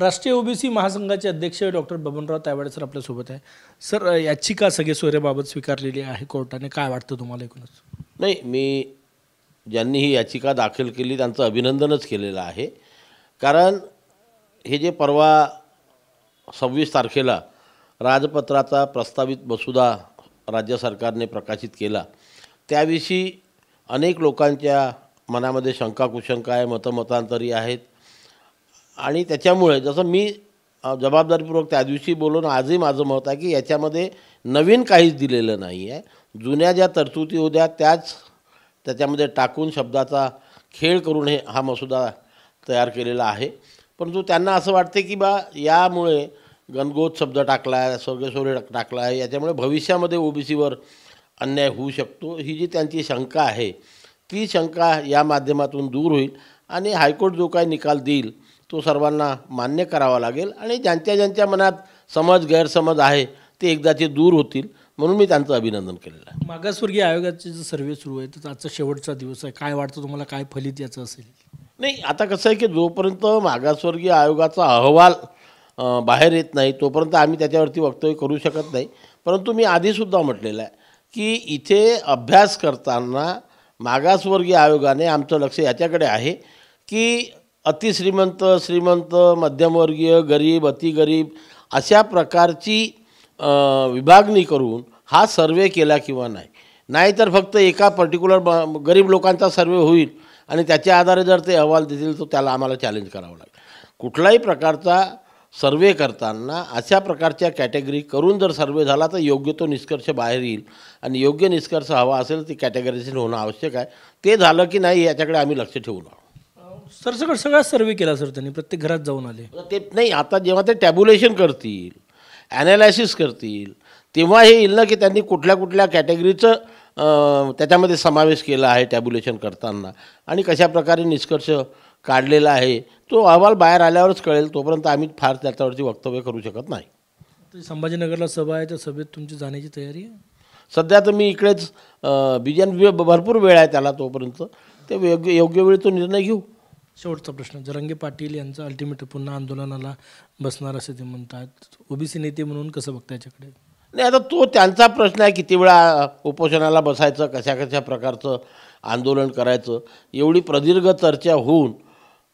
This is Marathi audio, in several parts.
राष्ट्रीय ओबीसी महासंघाचे अध्यक्ष डॉक्टर बबनराव तायवाडे सर आपल्यासोबत आहे सर याचिका सगळे सोयऱ्याबाबत स्वीकारलेली आहे कोर्टाने काय वाटतं तुम्हाला एकूणच नाही मी ज्यांनी ही याचिका दाखल केली त्यांचं अभिनंदनच केलेलं आहे कारण हे जे परवा सव्वीस तारखेला राजपत्राचा प्रस्तावित मसुदा राज्य सरकारने प्रकाशित केला त्याविषयी अनेक लोकांच्या मनामध्ये शंका कुशंका आहे मतमतांतरी आहेत आणि त्याच्यामुळे जसं मी जबाबदारीपूर्वक त्या दिवशी बोलून आजही माझं मत आहे की याच्यामध्ये नवीन काहीच दिलेलं नाही आहे जुन्या ज्या तरतुदी होत्या त्याच त्याच्यामध्ये टाकून शब्दाचा खेळ करून हे हा मसुदा तयार केलेला आहे परंतु त्यांना असं वाटते की बा यामुळे गणगोत शब्द टाकला आहे स्वर्गेश्वरी टाकला आहे याच्यामुळे भविष्यामध्ये ओबीसीवर अन्याय होऊ शकतो ही जी त्यांची शंका आहे ती शंका या माध्यमातून दूर होईल आणि हायकोर्ट जो काही निकाल देईल तो सर्वांना मान्य करावा लागेल आणि ज्यांच्या ज्यांच्या मनात समज गैरसमज आहे ते एकदा ते दूर होतील म्हणून मी त्यांचं अभिनंदन केलेलं आहे मागासवर्गीय आयोगाचे जो सर्वे सुरू आहे तर आजचा शेवटचा दिवस आहे काय वाटतं तुम्हाला काय फलित याचं असेल नाही आता कसं आहे की जोपर्यंत मागासवर्गीय आयोगाचा अहवाल बाहेर येत नाही तोपर्यंत आम्ही त्याच्यावरती वक्तव्य करू शकत नाही परंतु मी आधीसुद्धा म्हटलेलं आहे की इथे अभ्यास करताना मागासवर्गीय आयोगाने आमचं लक्ष याच्याकडे आहे की अतिश्रीमंत श्रीमंत मध्यमवर्गीय गरीब अतिगरीब अशा प्रकारची विभागणी करून हा सर्वे केला किंवा नाही नाहीतर फक्त एका पर्टिक्युलर ब गरीब लोकांचा सर्वे होईल आणि त्याच्या आधारे जर ते अहवाल देतील तर त्याला आम्हाला चॅलेंज करावं लागेल कुठलाही प्रकारचा सर्वे करताना अशा प्रकारच्या कॅटेगरी करून जर सर्वे झाला तर योग्य तो निष्कर्ष बाहेर येईल आणि योग्य निष्कर्ष हवा असेल ती कॅटेगरीजन होणं आवश्यक आहे ते झालं की नाही याच्याकडे आम्ही लक्ष ठेवून आहोत सर सगळं सगळा सर्वे केला सर त्यांनी प्रत्येक घरात जाऊन आले ते नाही आता जेव्हा ते टॅब्युलेशन करतील ॲनालायसिस करतील तेव्हा हे येईल ना की त्यांनी कुठल्या कुठल्या कॅटेगरीचं त्याच्यामध्ये समावेश केला आहे टॅब्युलेशन करताना आणि कशा प्रकारे निष्कर्ष काढलेला आहे तो अहवाल बाहेर आल्यावरच कळेल तोपर्यंत आम्ही फार त्याच्यावरती वक्तव्य करू शकत नाही संभाजीनगरला सभा आहे त्या सभेत तुमची जाण्याची तयारी आहे सध्या तर मी इकडेच बीजन भरपूर वेळ आहे त्याला तोपर्यंत ते योग्य योग्य वेळी तो निर्णय घेऊ शेवटचा प्रश्न जरंगे पाटील यांचं अल्टिमेट पुन्हा आंदोलनाला बसणार असं ते म्हणतात ओबीसी नेते म्हणून कसं बघता याच्याकडे नाही आता तो त्यांचा प्रश्न आहे किती वेळा उपोषणाला बसायचं कशा कशा प्रकारचं आंदोलन करायचं एवढी प्रदीर्घ चर्चा होऊन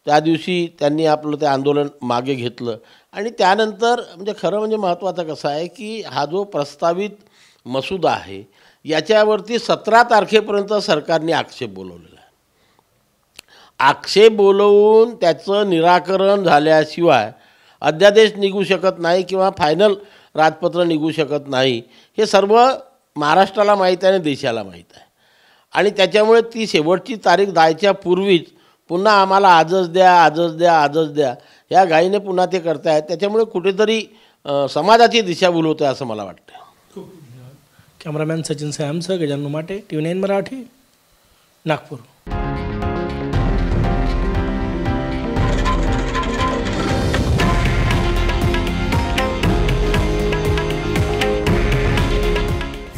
त्या दिवशी त्यांनी आपलं ते आंदोलन मागे घेतलं आणि त्यानंतर म्हणजे खरं म्हणजे महत्त्वाचं कसं आहे की हा जो प्रस्तावित मसुदा आहे याच्यावरती सतरा तारखेपर्यंत सरकारने आक्षेप बोलवले आक्षेप बोलवून त्याचं निराकरण झाल्याशिवाय अध्यादेश निघू शकत नाही किंवा फायनल राजपत्र निघू शकत नाही हे सर्व महाराष्ट्राला माहीत आहे आणि देशाला माहीत आहे आणि त्याच्यामुळे ती शेवटची तारीख जायच्या पूर्वीच पुन्हा आम्हाला आजच द्या आजच द्या आजच द्या या घाईने पुन्हा ते करतायत त्याच्यामुळे कुठेतरी समाजाची दिशाभूल होते असं मला वाटतं कॅमेरामॅन सचिन सॅमसह गजानू माटे टी नाईन मराठी नागपूर